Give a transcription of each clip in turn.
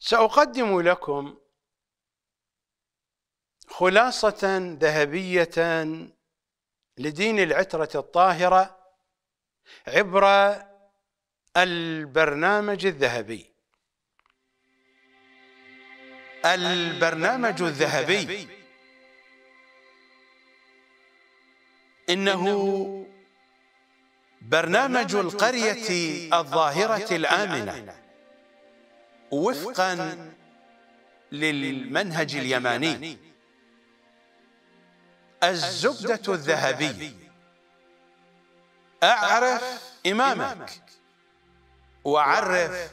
سأقدم لكم خلاصة ذهبية لدين العترة الطاهرة عبر البرنامج الذهبي البرنامج الذهبي إنه برنامج القرية الظاهرة الآمنة وفقا للمنهج اليماني الزبدة الذهبي أعرف إمامك وعرف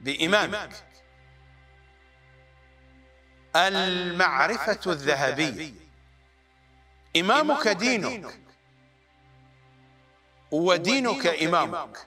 بإمامك المعرفة الذهبية إمامك دينك ودينك إمامك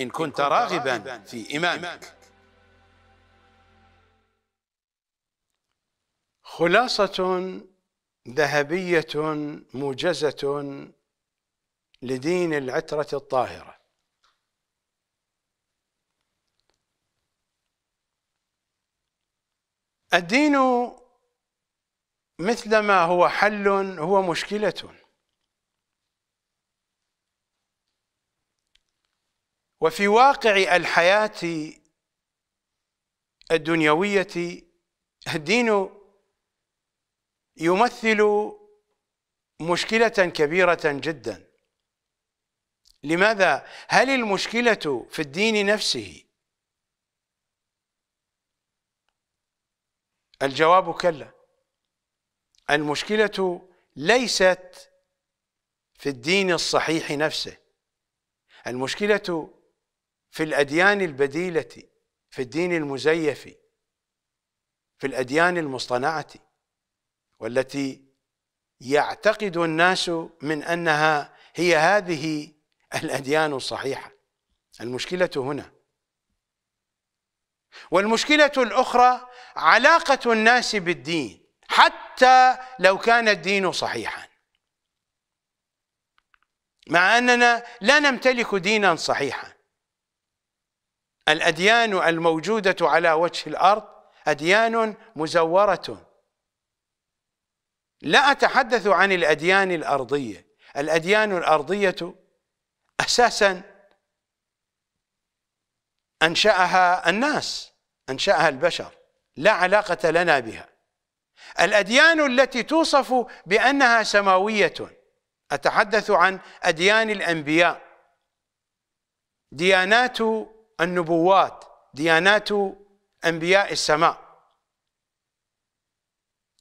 إن كنت راغبا في إيمانك خلاصة ذهبية موجزة لدين العترة الطاهرة الدين مثلما هو حل هو مشكله وفي واقع الحياة الدنيوية الدين يمثل مشكلة كبيرة جدا لماذا؟ هل المشكلة في الدين نفسه؟ الجواب كلا المشكلة ليست في الدين الصحيح نفسه المشكلة في الأديان البديلة في الدين المزيف في الأديان المصطنعة والتي يعتقد الناس من أنها هي هذه الأديان الصحيحة المشكلة هنا والمشكلة الأخرى علاقة الناس بالدين حتى لو كان الدين صحيحا مع أننا لا نمتلك دينا صحيحا الأديان الموجودة على وجه الأرض أديان مزورة لا أتحدث عن الأديان الأرضية الأديان الأرضية أساسا أنشأها الناس أنشأها البشر لا علاقة لنا بها الأديان التي توصف بأنها سماوية أتحدث عن أديان الأنبياء ديانات النبوات ديانات أنبياء السماء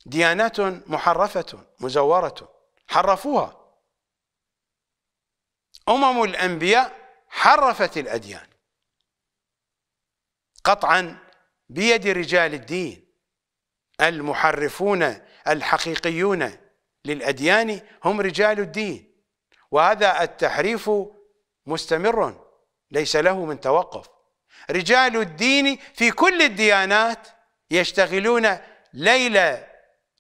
ديانات محرفة مزورة حرفوها أمم الأنبياء حرفت الأديان قطعا بيد رجال الدين المحرفون الحقيقيون للأديان هم رجال الدين وهذا التحريف مستمر ليس له من توقف رجال الدين في كل الديانات يشتغلون ليل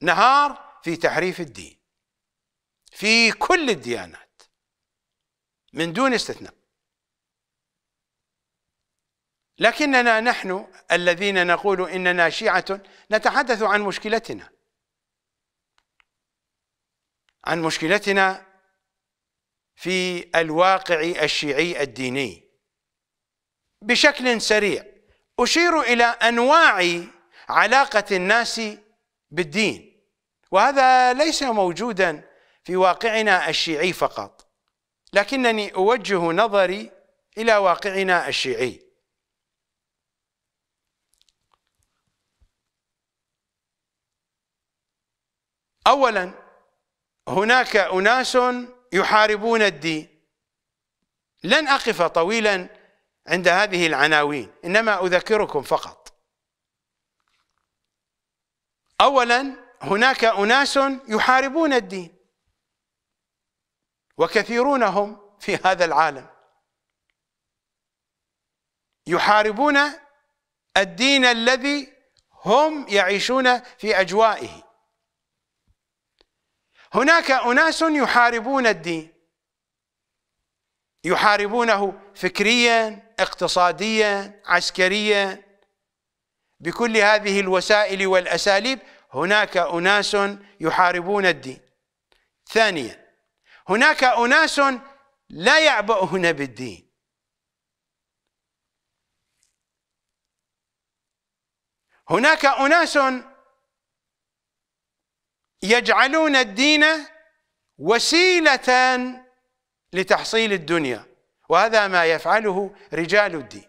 نهار في تحريف الدين في كل الديانات من دون استثناء لكننا نحن الذين نقول اننا شيعه نتحدث عن مشكلتنا عن مشكلتنا في الواقع الشيعي الديني بشكل سريع أشير إلى أنواع علاقة الناس بالدين وهذا ليس موجودا في واقعنا الشيعي فقط لكنني أوجه نظري إلى واقعنا الشيعي اولا هناك اناس يحاربون الدين لن اقف طويلا عند هذه العناوين إنما أذكركم فقط أولا هناك أناس يحاربون الدين وكثيرون هم في هذا العالم يحاربون الدين الذي هم يعيشون في أجوائه هناك أناس يحاربون الدين يحاربونه فكريا اقتصاديا عسكريا بكل هذه الوسائل والأساليب هناك أناس يحاربون الدين ثانيا هناك أناس لا يعبؤون بالدين هناك أناس يجعلون الدين وسيلة لتحصيل الدنيا وهذا ما يفعله رجال الدين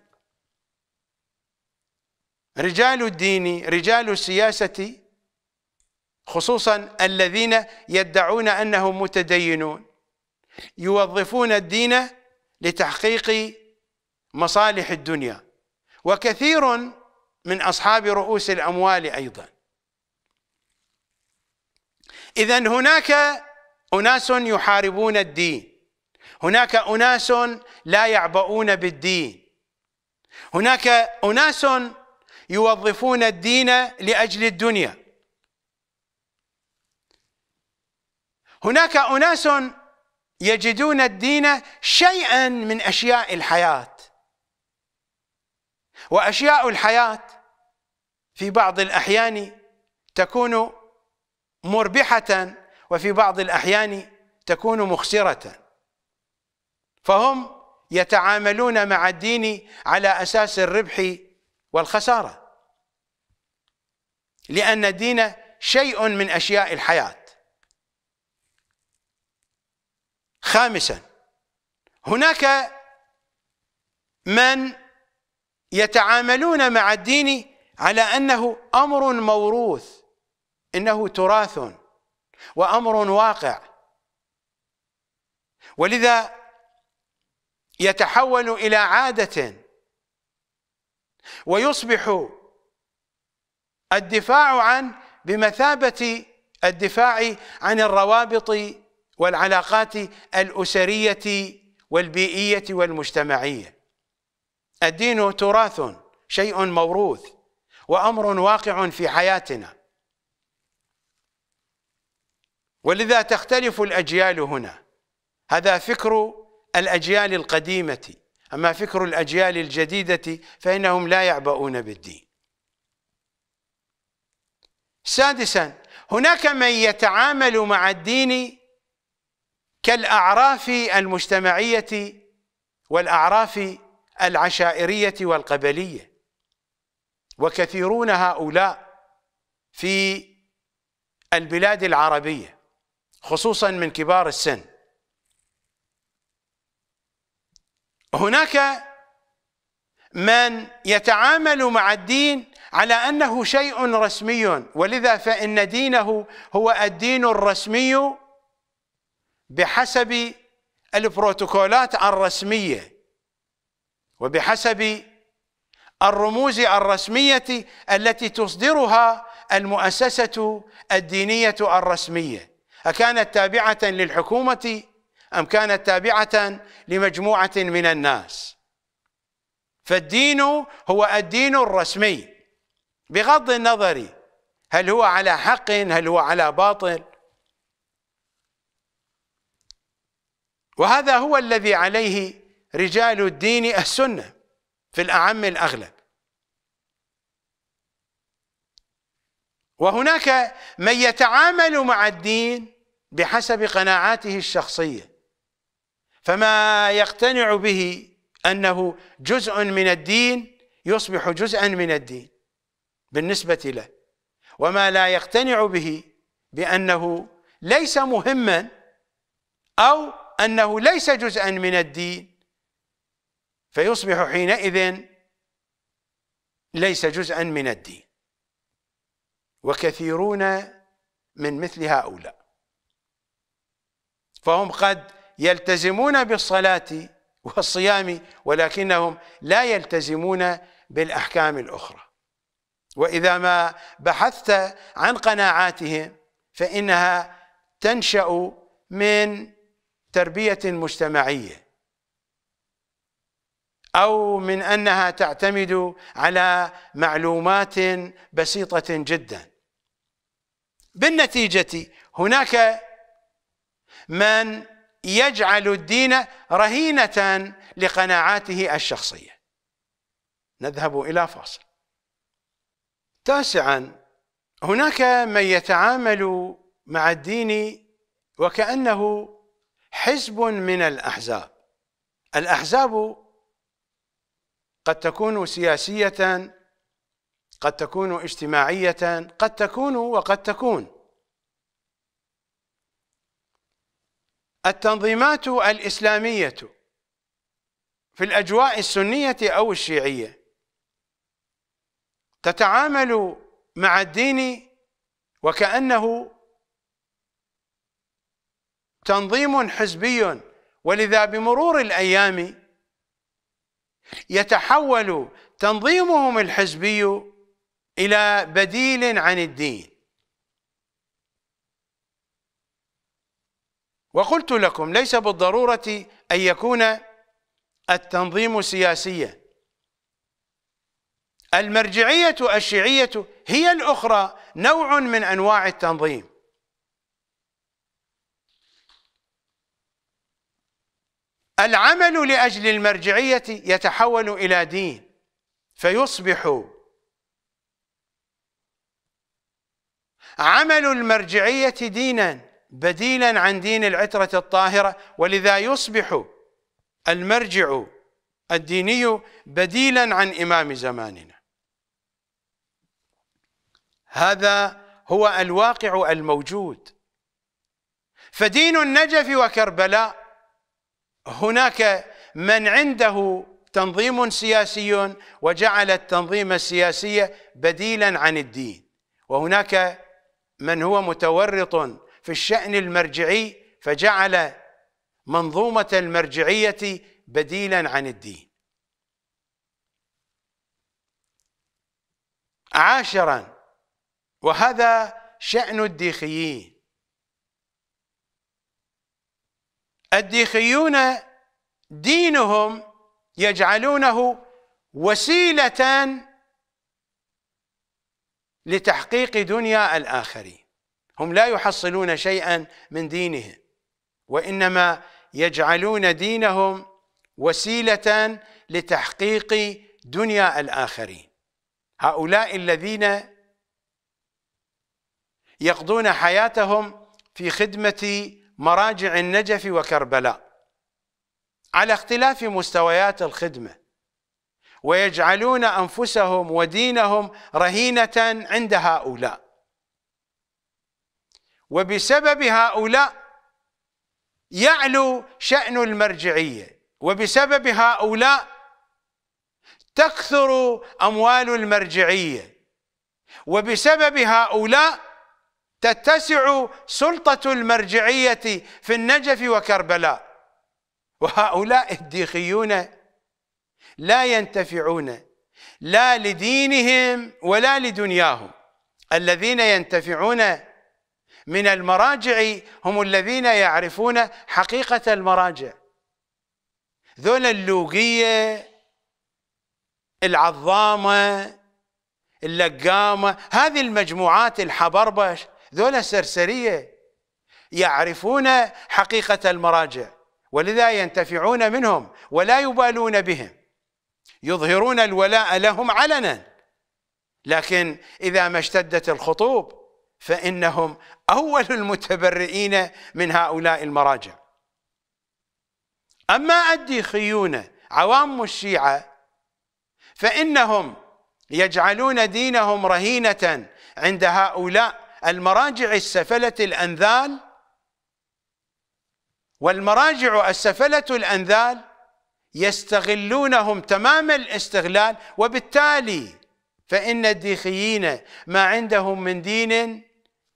رجال الدين رجال السياسة خصوصا الذين يدعون أنهم متدينون يوظفون الدين لتحقيق مصالح الدنيا وكثير من أصحاب رؤوس الأموال أيضا إذا هناك أناس يحاربون الدين هناك أناس لا يعبؤون بالدين هناك أناس يوظفون الدين لأجل الدنيا هناك أناس يجدون الدين شيئا من أشياء الحياة وأشياء الحياة في بعض الأحيان تكون مربحة وفي بعض الأحيان تكون مخسرة فهم يتعاملون مع الدين على أساس الربح والخسارة لأن الدين شيء من أشياء الحياة خامسا هناك من يتعاملون مع الدين على أنه أمر موروث إنه تراث وأمر واقع ولذا يتحول إلى عادة ويصبح الدفاع عن بمثابة الدفاع عن الروابط والعلاقات الأسرية والبيئية والمجتمعية الدين تراث شيء موروث وأمر واقع في حياتنا ولذا تختلف الأجيال هنا هذا فكر الأجيال القديمة أما فكر الأجيال الجديدة فإنهم لا يعبؤون بالدين سادسا هناك من يتعامل مع الدين كالأعراف المجتمعية والأعراف العشائرية والقبلية وكثيرون هؤلاء في البلاد العربية خصوصا من كبار السن هناك من يتعامل مع الدين على انه شيء رسمي ولذا فان دينه هو الدين الرسمي بحسب البروتوكولات الرسميه وبحسب الرموز الرسميه التي تصدرها المؤسسه الدينيه الرسميه اكانت تابعه للحكومه أم كانت تابعة لمجموعة من الناس فالدين هو الدين الرسمي بغض النظر هل هو على حق هل هو على باطل وهذا هو الذي عليه رجال الدين السنة في الأعم الأغلب وهناك من يتعامل مع الدين بحسب قناعاته الشخصيه فما يقتنع به أنه جزء من الدين يصبح جزءا من الدين بالنسبة له وما لا يقتنع به بأنه ليس مهما أو أنه ليس جزءا من الدين فيصبح حينئذ ليس جزءا من الدين وكثيرون من مثل هؤلاء فهم قد يلتزمون بالصلاة والصيام ولكنهم لا يلتزمون بالأحكام الأخرى وإذا ما بحثت عن قناعاتهم فإنها تنشأ من تربية مجتمعية أو من أنها تعتمد على معلومات بسيطة جدا بالنتيجة هناك من يجعل الدين رهينة لقناعاته الشخصية نذهب إلى فاصل تاسعا هناك من يتعامل مع الدين وكأنه حزب من الأحزاب الأحزاب قد تكون سياسية قد تكون اجتماعية قد تكون وقد تكون التنظيمات الإسلامية في الأجواء السنية أو الشيعية تتعامل مع الدين وكأنه تنظيم حزبي ولذا بمرور الأيام يتحول تنظيمهم الحزبي إلى بديل عن الدين وقلت لكم ليس بالضرورة أن يكون التنظيم سياسيا المرجعية الشيعية هي الأخرى نوع من أنواع التنظيم العمل لأجل المرجعية يتحول إلى دين فيصبح عمل المرجعية ديناً بديلا عن دين العترة الطاهرة ولذا يصبح المرجع الديني بديلا عن إمام زماننا هذا هو الواقع الموجود فدين النجف وكربلاء هناك من عنده تنظيم سياسي وجعل التنظيم السياسي بديلا عن الدين وهناك من هو متورط في الشأن المرجعي فجعل منظومة المرجعية بديلا عن الدين عاشرا وهذا شأن الديخيين الديخيون دينهم يجعلونه وسيلة لتحقيق دنيا الآخرين هم لا يحصلون شيئا من دينهم وانما يجعلون دينهم وسيله لتحقيق دنيا الاخرين هؤلاء الذين يقضون حياتهم في خدمه مراجع النجف وكربلاء على اختلاف مستويات الخدمه ويجعلون انفسهم ودينهم رهينه عند هؤلاء وبسبب هؤلاء يعلو شأن المرجعية وبسبب هؤلاء تكثر أموال المرجعية وبسبب هؤلاء تتسع سلطة المرجعية في النجف وكربلاء وهؤلاء الديخيون لا ينتفعون لا لدينهم ولا لدنياهم الذين ينتفعون من المراجع هم الذين يعرفون حقيقة المراجع ذول اللوقية العظامة اللقامة هذه المجموعات الحبربش ذولا سرسرية يعرفون حقيقة المراجع ولذا ينتفعون منهم ولا يبالون بهم يظهرون الولاء لهم علنا لكن إذا ما اشتدت الخطوب فإنهم أول المتبرئين من هؤلاء المراجع أما الديخيون عوام الشيعة فإنهم يجعلون دينهم رهينة عند هؤلاء المراجع السفلة الأنذال والمراجع السفلة الأنذال يستغلونهم تمام الاستغلال وبالتالي فإن الديخيين ما عندهم من دين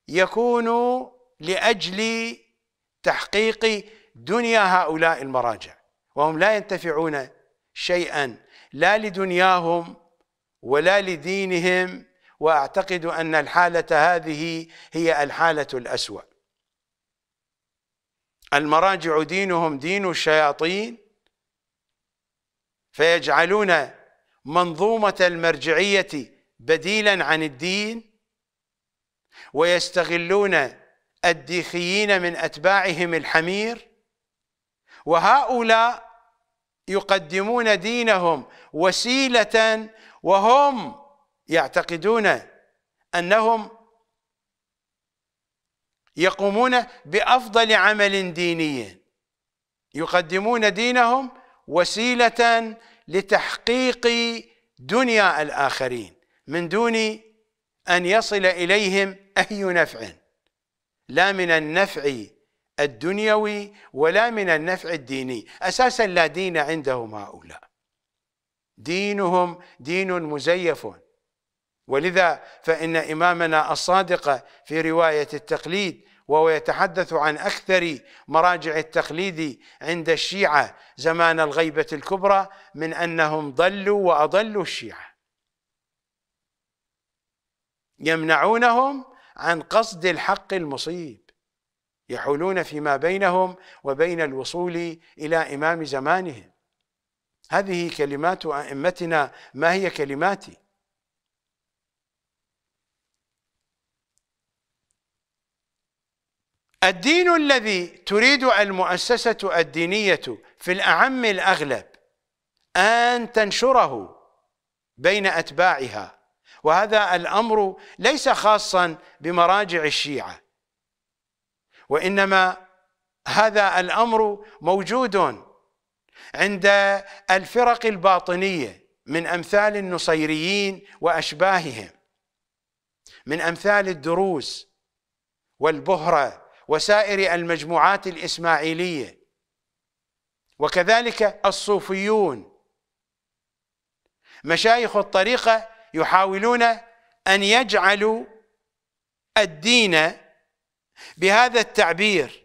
يكون لاجل تحقيق دنيا هؤلاء المراجع وهم لا ينتفعون شيئا لا لدنياهم ولا لدينهم واعتقد ان الحاله هذه هي الحاله الاسوا المراجع دينهم دين الشياطين فيجعلون منظومه المرجعيه بديلا عن الدين ويستغلون الديخيين من أتباعهم الحمير وهؤلاء يقدمون دينهم وسيلة وهم يعتقدون أنهم يقومون بأفضل عمل ديني يقدمون دينهم وسيلة لتحقيق دنيا الآخرين من دون أن يصل إليهم أي نفع لا من النفع الدنيوي ولا من النفع الديني أساسا لا دين عندهم هؤلاء دينهم دين مزيف ولذا فإن إمامنا الصادق في رواية التقليد وهو يتحدث عن أكثر مراجع التقليد عند الشيعة زمان الغيبة الكبرى من أنهم ضلوا وأضلوا الشيعة يمنعونهم عن قصد الحق المصيب يحولون فيما بينهم وبين الوصول إلى إمام زمانهم هذه كلمات أئمتنا ما هي كلماتي الدين الذي تريد المؤسسة الدينية في الأعم الأغلب أن تنشره بين أتباعها وهذا الامر ليس خاصا بمراجع الشيعه وانما هذا الامر موجود عند الفرق الباطنيه من امثال النصيريين واشباههم من امثال الدروز والبهره وسائر المجموعات الاسماعيليه وكذلك الصوفيون مشايخ الطريقه يحاولون أن يجعلوا الدين بهذا التعبير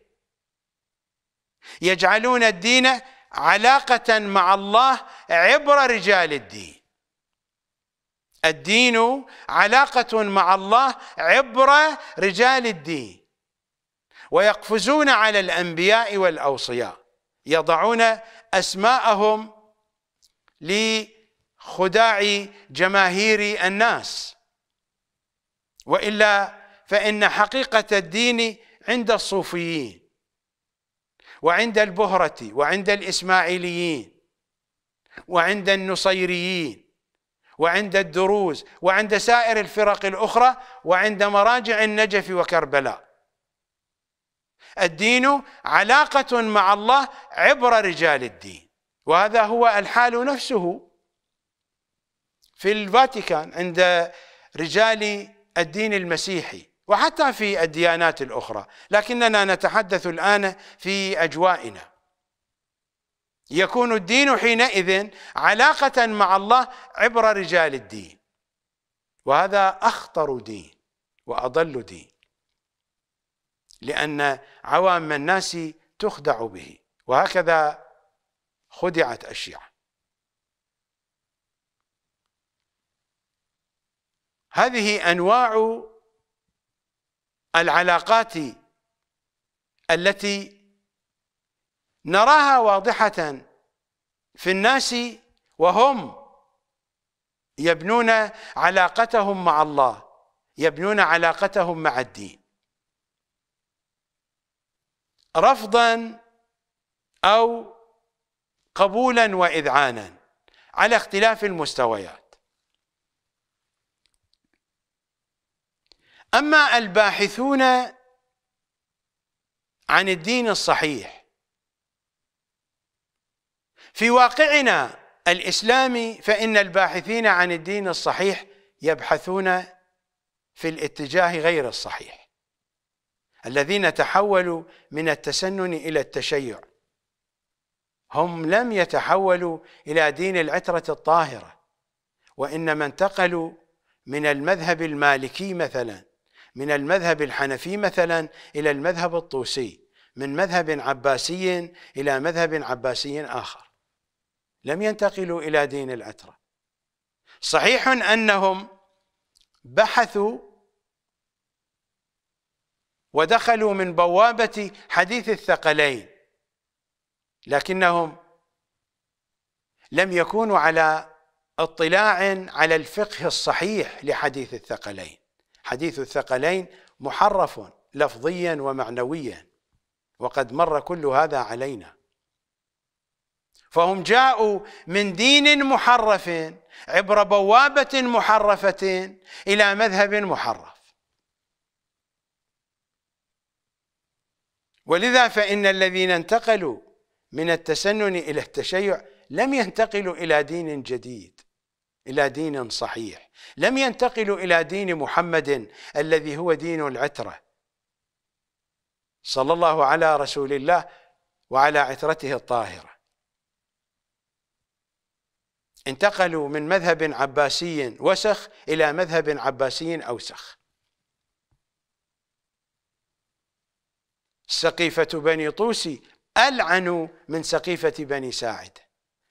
يجعلون الدين علاقة مع الله عبر رجال الدين الدين علاقة مع الله عبر رجال الدين ويقفزون على الأنبياء والأوصياء يضعون أسماءهم لأنبياء خداع جماهير الناس والا فان حقيقه الدين عند الصوفيين وعند البهرة وعند الاسماعيليين وعند النصيريين وعند الدروز وعند سائر الفرق الاخرى وعند مراجع النجف وكربلاء الدين علاقه مع الله عبر رجال الدين وهذا هو الحال نفسه في الفاتيكان عند رجال الدين المسيحي وحتى في الديانات الأخرى لكننا نتحدث الآن في أجوائنا يكون الدين حينئذ علاقة مع الله عبر رجال الدين وهذا أخطر دين وأضل دين لأن عوام الناس تخدع به وهكذا خدعت الشيعة هذه أنواع العلاقات التي نراها واضحة في الناس وهم يبنون علاقتهم مع الله يبنون علاقتهم مع الدين رفضا أو قبولا وإذعانا على اختلاف المستويات أما الباحثون عن الدين الصحيح في واقعنا الإسلامي فإن الباحثين عن الدين الصحيح يبحثون في الاتجاه غير الصحيح الذين تحولوا من التسنن إلى التشيع هم لم يتحولوا إلى دين العترة الطاهرة وإنما انتقلوا من المذهب المالكي مثلا من المذهب الحنفي مثلا إلى المذهب الطوسي من مذهب عباسي إلى مذهب عباسي آخر لم ينتقلوا إلى دين العترة صحيح أنهم بحثوا ودخلوا من بوابة حديث الثقلين لكنهم لم يكونوا على اطلاع على الفقه الصحيح لحديث الثقلين حديث الثقلين محرف لفظيا ومعنويا وقد مر كل هذا علينا فهم جاءوا من دين محرف عبر بوابة محرفة إلى مذهب محرف ولذا فإن الذين انتقلوا من التسنن إلى التشيع لم ينتقلوا إلى دين جديد إلى دين صحيح لم ينتقلوا إلى دين محمد الذي هو دين العترة صلى الله على رسول الله وعلى عترته الطاهرة انتقلوا من مذهب عباسي وسخ إلى مذهب عباسي أوسخ سقيفة بني طوسي العنوا من سقيفة بني ساعد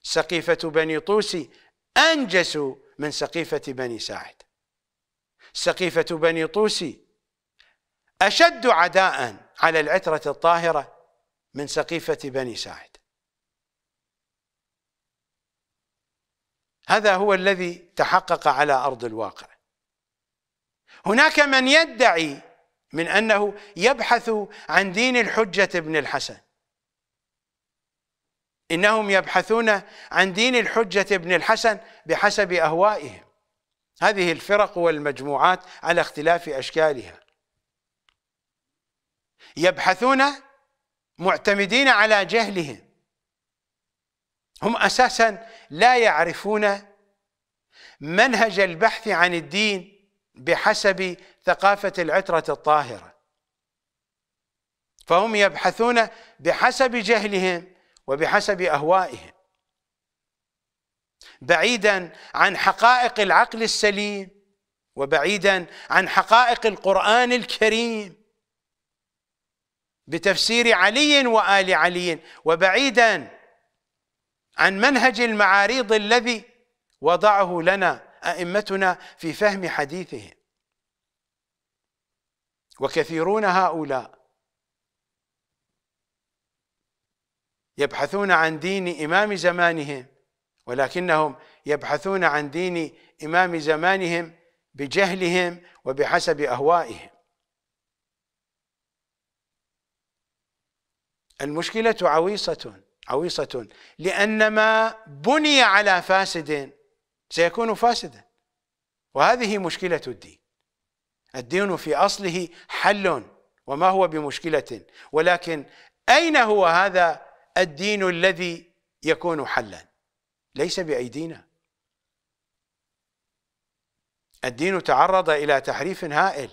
سقيفة بني طوسي أنجسوا من سقيفة بني ساعد سقيفة بني طوسي أشد عداء على العترة الطاهرة من سقيفة بني ساعد هذا هو الذي تحقق على أرض الواقع هناك من يدعي من أنه يبحث عن دين الحجة ابن الحسن إنهم يبحثون عن دين الحجة ابن الحسن بحسب أهوائهم هذه الفرق والمجموعات على اختلاف أشكالها يبحثون معتمدين على جهلهم هم أساسا لا يعرفون منهج البحث عن الدين بحسب ثقافة العترة الطاهرة فهم يبحثون بحسب جهلهم وبحسب اهوائهم بعيدا عن حقائق العقل السليم وبعيدا عن حقائق القران الكريم بتفسير علي وال علي وبعيدا عن منهج المعاريض الذي وضعه لنا ائمتنا في فهم حديثهم وكثيرون هؤلاء يبحثون عن دين إمام زمانهم ولكنهم يبحثون عن دين إمام زمانهم بجهلهم وبحسب أهوائهم المشكلة عويصة عويصة لأن ما بني على فاسد سيكون فاسدا وهذه مشكلة الدين الدين في أصله حل وما هو بمشكلة ولكن أين هو هذا الدين الذي يكون حلا ليس بأيدينا الدين تعرض إلى تحريف هائل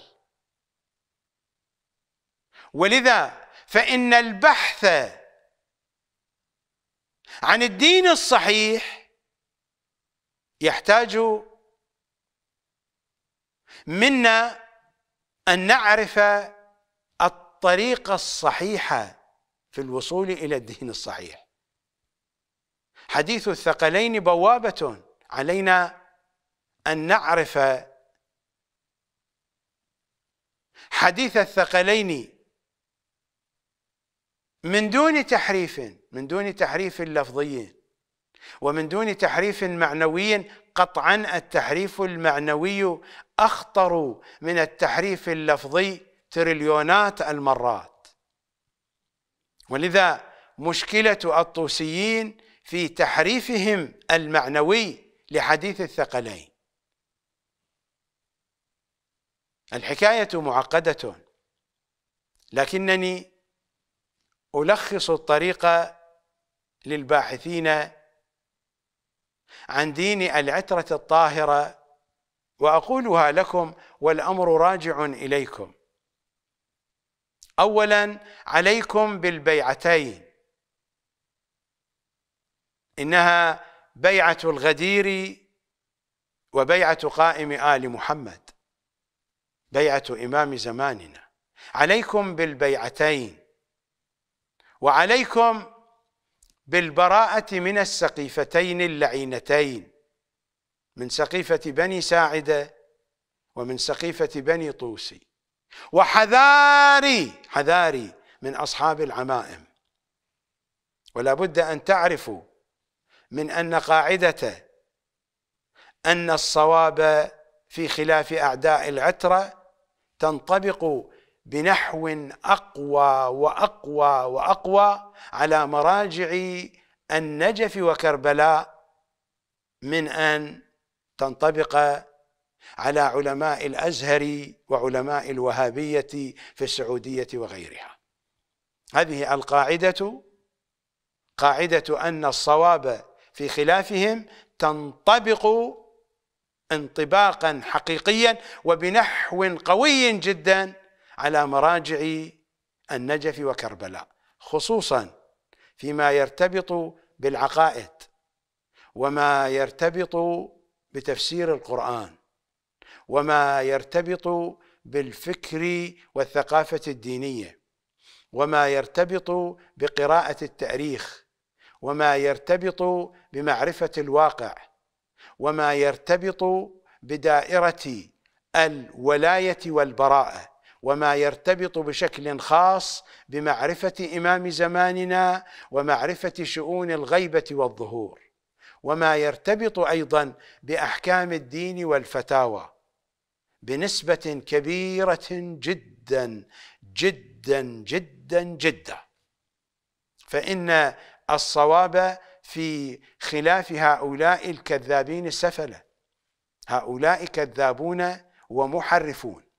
ولذا فإن البحث عن الدين الصحيح يحتاج منا أن نعرف الطريقة الصحيحة في الوصول إلى الدين الصحيح حديث الثقلين بوابة علينا أن نعرف حديث الثقلين من دون تحريف من دون تحريف لفظي ومن دون تحريف معنوي قطعا التحريف المعنوي أخطر من التحريف اللفظي تريليونات المرات ولذا مشكلة الطوسيين في تحريفهم المعنوي لحديث الثقلين الحكاية معقدة لكنني ألخص الطريق للباحثين عن دين العترة الطاهرة وأقولها لكم والأمر راجع إليكم اولا عليكم بالبيعتين انها بيعه الغدير وبيعه قائم ال محمد بيعه امام زماننا عليكم بالبيعتين وعليكم بالبراءه من السقيفتين اللعينتين من سقيفه بني ساعده ومن سقيفه بني طوسي وحذاري حذاري من أصحاب العمائم ولا بد أن تعرفوا من أن قاعدة أن الصواب في خلاف أعداء العترة تنطبق بنحو أقوى وأقوى وأقوى على مراجع النجف وكربلاء من أن تنطبق على علماء الازهر وعلماء الوهابيه في السعوديه وغيرها هذه القاعده قاعده ان الصواب في خلافهم تنطبق انطباقا حقيقيا وبنحو قوي جدا على مراجع النجف وكربلاء خصوصا فيما يرتبط بالعقائد وما يرتبط بتفسير القرآن وما يرتبط بالفكر والثقافة الدينية وما يرتبط بقراءة التاريخ وما يرتبط بمعرفة الواقع وما يرتبط بدائرة الولاية والبراءة وما يرتبط بشكل خاص بمعرفة إمام زماننا ومعرفة شؤون الغيبة والظهور وما يرتبط أيضا بأحكام الدين والفتاوى بنسبة كبيرة جدا جدا جدا جدا فإن الصواب في خلاف هؤلاء الكذابين السفلة هؤلاء كذابون ومحرفون